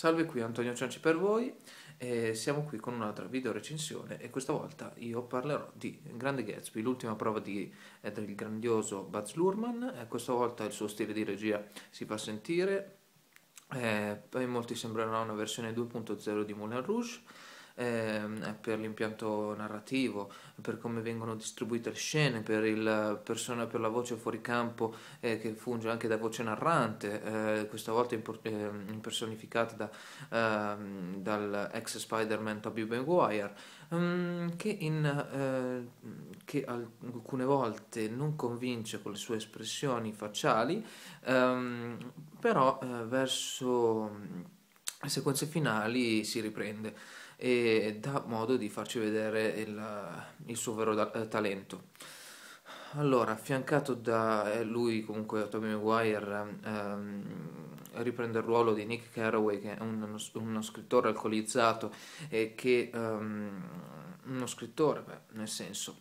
Salve qui Antonio Cianci per voi, eh, siamo qui con un'altra video recensione e questa volta io parlerò di Grande Gatsby, l'ultima prova di, eh, del grandioso Baz Luhrmann, eh, questa volta il suo stile di regia si fa sentire, eh, poi molti sembrerà una versione 2.0 di Moulin Rouge, eh, per l'impianto narrativo, per come vengono distribuite le scene, per, il, persona, per la voce fuori campo eh, che funge anche da voce narrante, eh, questa volta ehm, impersonificata da, ehm, dall'ex Spider-Man Tobey Maguire, um, che, in, eh, che alcune volte non convince con le sue espressioni facciali, um, però eh, verso mm, le sequenze finali si riprende e dà modo di farci vedere il, il suo vero da, eh, talento. Allora, affiancato da eh, lui, comunque Tommy Maguire, ehm, riprende il ruolo di Nick Carraway, che è uno, uno scrittore alcolizzato e che... Ehm, uno scrittore, beh, nel senso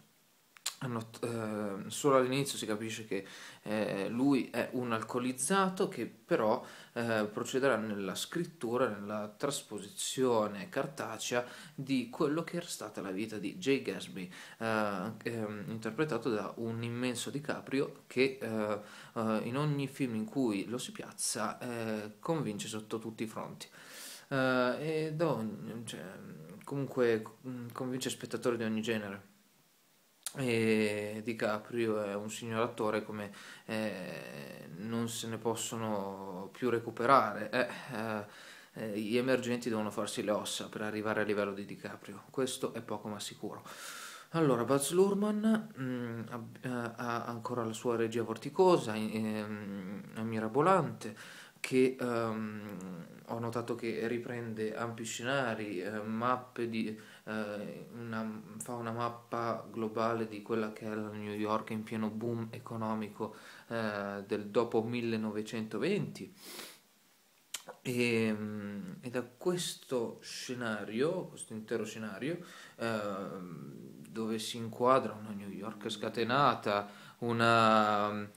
hanno, eh, solo all'inizio si capisce che eh, lui è un alcolizzato che però eh, procederà nella scrittura, nella trasposizione cartacea di quello che era stata la vita di Jay Gatsby, eh, ehm, interpretato da un immenso DiCaprio che eh, eh, in ogni film in cui lo si piazza convince sotto tutti i fronti. e ogni, cioè, comunque mm, convince spettatori di ogni genere e DiCaprio è un signor attore come eh, non se ne possono più recuperare. Eh, eh, eh gli emergenti devono farsi le ossa per arrivare a livello di DiCaprio, questo è poco ma sicuro. Allora, Buzz Lurman mh, mm, eh, ha, ha, ancora la sua regia vorticosa, è ehm, mirabolante, che um, ho notato che riprende ampi scenari, eh, mappe di, eh, una, fa una mappa globale di quella che era New York in pieno boom economico eh, del dopo 1920 e, ehm, e, da questo scenario, questo intero scenario, ehm, dove si inquadra una New York scatenata, una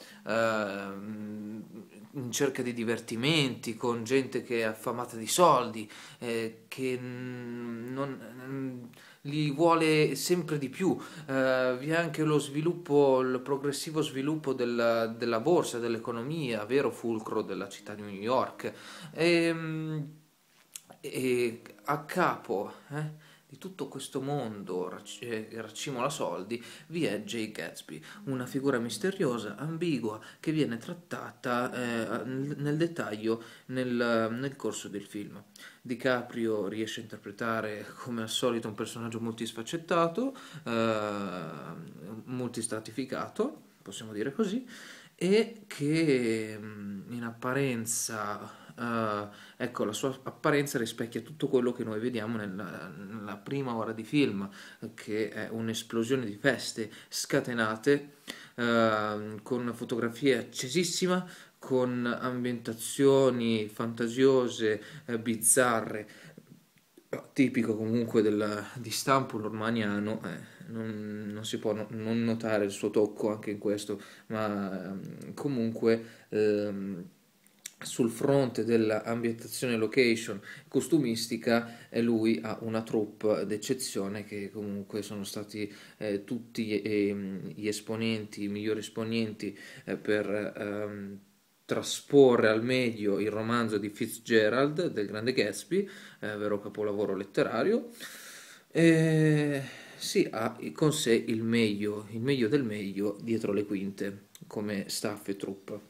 cerca di divertimenti, con gente che è affamata di soldi, eh, che non, li vuole sempre di più. Eh, vi è anche lo sviluppo, il progressivo sviluppo della, della borsa, dell'economia, vero fulcro della città di New York. E, ehm, e a capo... Eh? di tutto questo mondo che eh, racimola soldi vi è Jay Gatsby, una figura misteriosa, ambigua, che viene trattata eh, nel dettaglio nel, nel, corso del film. DiCaprio riesce a interpretare come al solito un personaggio multisfaccettato, eh, multistratificato, possiamo dire così, e che mm, in apparenza eh, ecco, la sua apparenza rispecchia tutto quello che noi vediamo nella, nella prima ora di film, che è un'esplosione di feste scatenate uh, con fotografie accesissima, con ambientazioni fantasiose, eh, bizzarre, tipico comunque della, di stampo normaniano. Eh. Non, non, si può non notare il suo tocco anche in questo, ma ehm, comunque um, sul fronte dell'ambientazione location costumistica eh, lui ha una troupe d'eccezione che comunque sono stati eh, tutti eh, gli esponenti, i migliori esponenti eh, per ehm, trasporre al meglio il romanzo di Fitzgerald del Grande Gatsby, eh, vero capolavoro letterario. E si ha con sé il meglio, il meglio del meglio dietro le quinte come staff e troupe.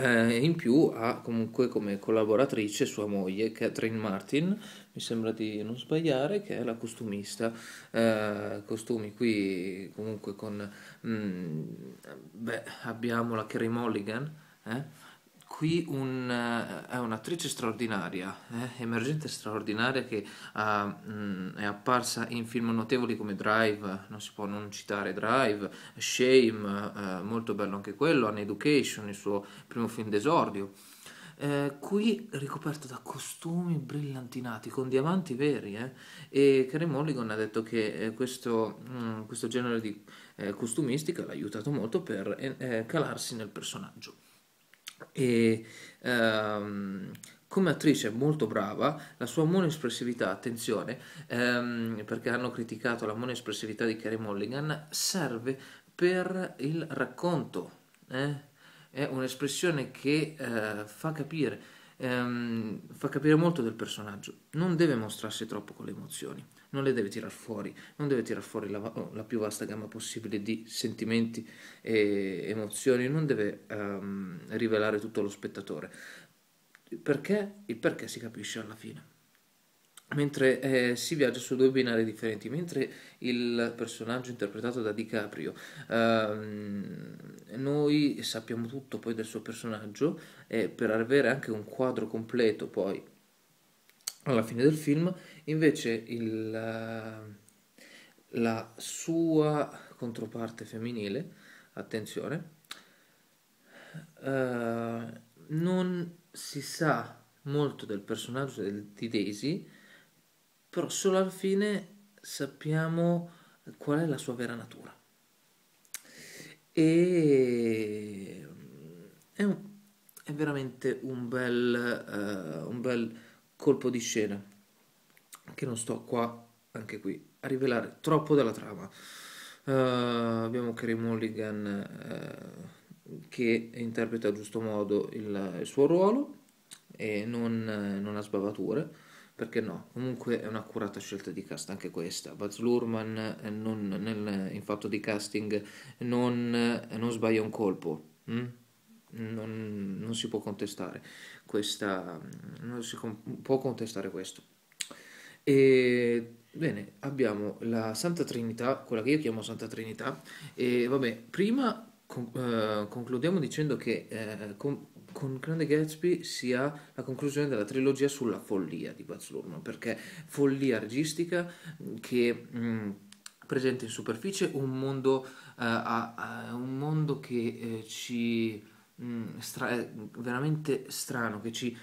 Eh, in più ha comunque come collaboratrice sua moglie Catherine Martin, mi sembra di non sbagliare, che è la costumista. Eh, costumi qui comunque con... Mh, mm, beh, abbiamo la Kerry Mulligan. Eh? qui un, eh, è un'attrice straordinaria, eh, emergente straordinaria che ha, ah, mh, mm, è apparsa in film notevoli come Drive, non si può non citare Drive, Shame, eh, molto bello anche quello, An Education, il suo primo film d'esordio. Eh, qui ricoperto da costumi brillantinati con diamanti veri eh? e Karen Mulligan ha detto che eh, questo, mh, mm, questo, genere di eh, costumistica l'ha aiutato molto per eh, calarsi nel personaggio e ehm, come attrice molto brava, la sua monoespressività, attenzione, ehm, perché hanno criticato la monoespressività di Carey Mulligan, serve per il racconto, eh? è un'espressione che eh, fa capire ehm, fa capire molto del personaggio. Non deve mostrarsi troppo con le emozioni, non le deve tirar fuori, non deve tirar fuori la, la più vasta gamma possibile di sentimenti e emozioni, non deve ehm, rivelare tutto allo spettatore. Perché? Il perché si capisce alla fine mentre eh, si viaggia su due binari differenti, mentre il personaggio interpretato da DiCaprio, ehm, noi sappiamo tutto poi del suo personaggio e per avere anche un quadro completo poi alla fine del film, invece il, la, la sua controparte femminile, attenzione, eh, non si sa molto del personaggio di Daisy, però solo alla fine sappiamo qual è la sua vera natura. E mm, è, un, è veramente un bel, uh, un bel colpo di scena che non sto qua, anche qui, a rivelare troppo della trama. Uh, abbiamo Kerry Mulligan uh, che interpreta a giusto modo il, il suo ruolo e non, non ha sbavature perché no? Comunque è un'accurata scelta di cast anche questa. Baz Luhrmann eh, non, nel, in fatto di casting non, eh, non sbaglia un colpo. Mm? Non, non, si può contestare questa mm, non si con, può contestare questo e bene abbiamo la Santa Trinità quella che io chiamo Santa Trinità e vabbè prima con, eh, concludiamo dicendo che eh, con, con Grande Gatsby si ha la conclusione della trilogia sulla follia di Baz Luhrmann, perché follia registica che mh, mm, presenta in superficie un mondo, eh, a, a, un mondo che eh, ci... Mm, stra- eh, veramente strano, che ci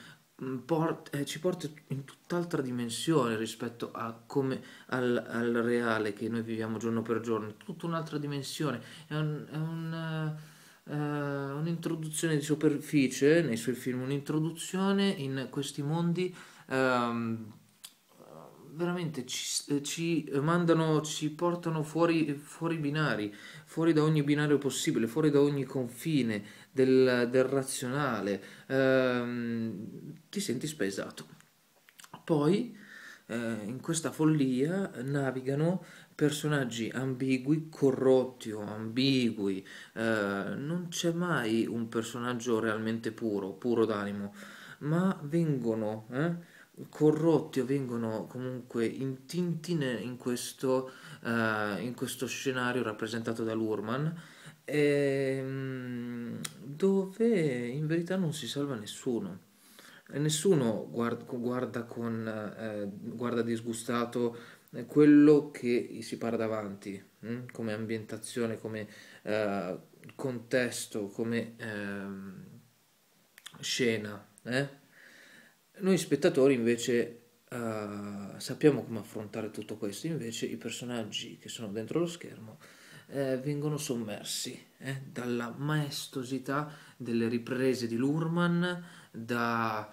Mm, port- eh, ci porta in tutt'altra dimensione rispetto come, al, al, reale che noi viviamo giorno per giorno, tutta un'altra dimensione, è, un, è un, uh, un'introduzione di superficie nei suoi film, un'introduzione in questi mondi. Um, veramente ci, ci, mandano, ci portano fuori, fuori, binari, fuori da ogni binario possibile, fuori da ogni confine del, del razionale. Um, ti senti spaesato. Poi eh, in questa follia navigano personaggi ambigui, corrotti o ambigui, eh, non c'è mai un personaggio realmente puro, puro d'animo, ma vengono eh, corrotti o vengono comunque intinti in questo, eh, in questo scenario rappresentato da dall'Urman ehm, dove in verità non si salva nessuno. Eh, nessuno guarda, guarda, con, eh, guarda disgustato eh, quello che si para davanti, mh? Mm? come ambientazione, come eh, contesto, come ehm, eh, scena. Noi spettatori invece eh, sappiamo come affrontare tutto questo, invece i personaggi che sono dentro lo schermo eh, vengono sommersi eh, dalla maestosità delle riprese di Lurman, da,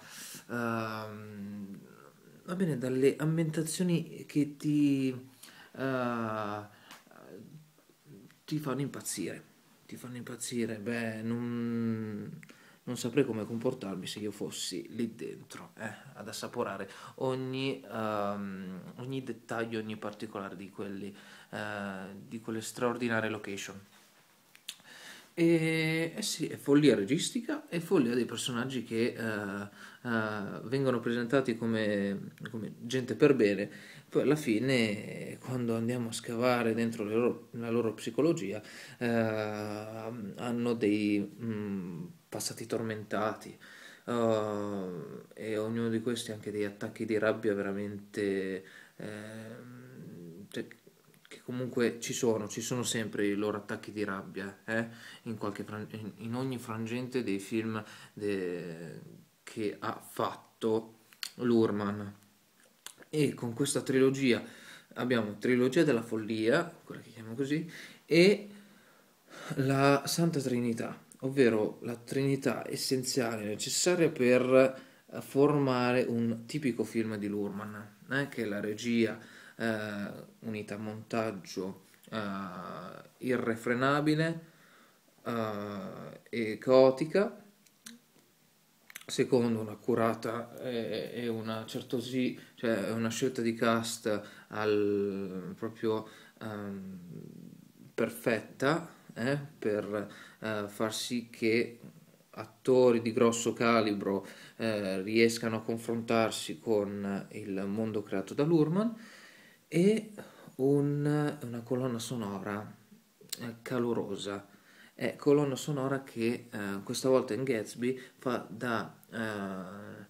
ehm, bene, dalle ambientazioni che ti, eh, ti fanno impazzire. Ti fanno impazzire, beh, non non saprei come comportarmi se io fossi lì dentro eh, ad assaporare ogni, um, ogni, dettaglio, ogni particolare di, quelli, uh, di quelle straordinarie location. E eh sì, è follia registica e follia dei personaggi che uh, uh, vengono presentati come, come gente per bene poi alla fine quando andiamo a scavare dentro loro, la loro psicologia eh, hanno dei mh, mm, passati tormentati uh, e ognuno di questi ha anche degli attacchi di rabbia veramente eh, cioè, che comunque ci sono, ci sono sempre i loro attacchi di rabbia eh, in, qualche, in, in, ogni frangente dei film de, che ha fatto Lurman e con questa trilogia abbiamo Trilogia della Follia, quella che chiamo così, e la Santa Trinità, ovvero la Trinità essenziale necessaria per eh, formare un tipico film di Lurman, eh, che è la regia eh, unita a montaggio eh, irrefrenabile eh, e caotica secondo un'accurata e, e una certosì, cioè una scelta di cast al, proprio um, perfetta eh, per uh, far sì che attori di grosso calibro eh, riescano a confrontarsi con il mondo creato da Lurman e un, una colonna sonora eh, calorosa è colonna ecco, sonora che eh, questa volta in Gatsby fa da, eh,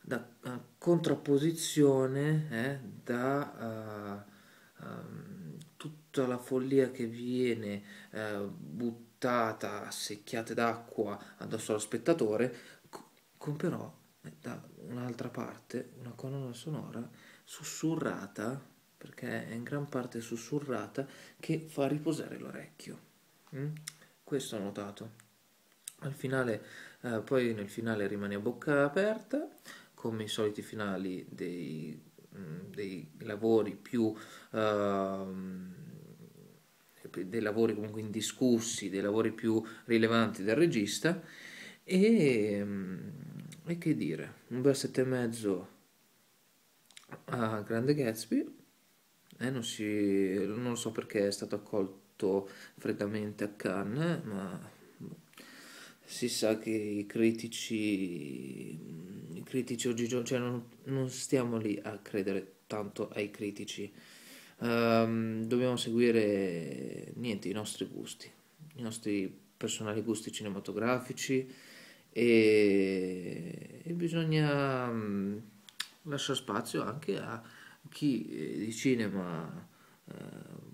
da eh, contrapposizione, eh, da eh, ehm, tutta la follia che viene eh, buttata a secchiate d'acqua addosso allo spettatore, con però da un'altra parte una colonna sonora sussurrata perché è in gran parte sussurrata che fa riposare l'orecchio. Mm? questo ho notato. Al finale, eh, poi nel finale rimane a bocca aperta, come i soliti finali dei, mm, dei lavori più... Eh, dei lavori comunque indiscussi, dei lavori più rilevanti del regista. E, mm, e che dire, un bel sette e mezzo a Grande Gatsby, eh, non, si, non so perché è stato accolto prodotto freddamente a Cannes, ma si sa che i critici, i critici oggigiorno, cioè non, non, stiamo lì a credere tanto ai critici, um, dobbiamo seguire niente, i nostri gusti, i nostri personali gusti cinematografici e, e bisogna um, mm, lasciare spazio anche a chi eh, di cinema... Uh,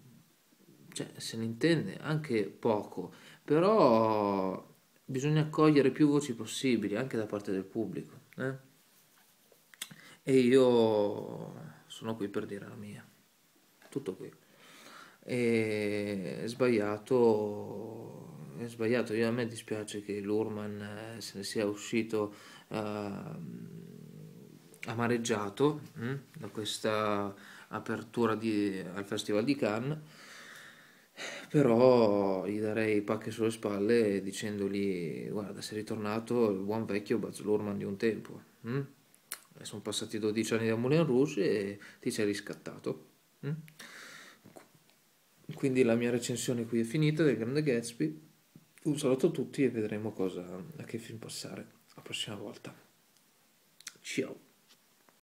cioè, se ne intende anche poco, però bisogna accogliere più voci possibili anche da parte del pubblico. Eh? E io sono qui per dire la mia, tutto qui. E è sbagliato, è sbagliato. Io, a me dispiace che l'Urman eh, se ne sia uscito eh, amareggiato hm, da questa apertura di, al Festival di Cannes però gli darei pacche sulle spalle dicendogli guarda sei ritornato il buon vecchio Baz Luhrmann di un tempo mm? hm? Eh, sono passati 12 anni da Moulin Rouge e ti sei riscattato hm? quindi la mia recensione qui è finita del Grande Gatsby un saluto a tutti e vedremo cosa, a che film passare la prossima volta ciao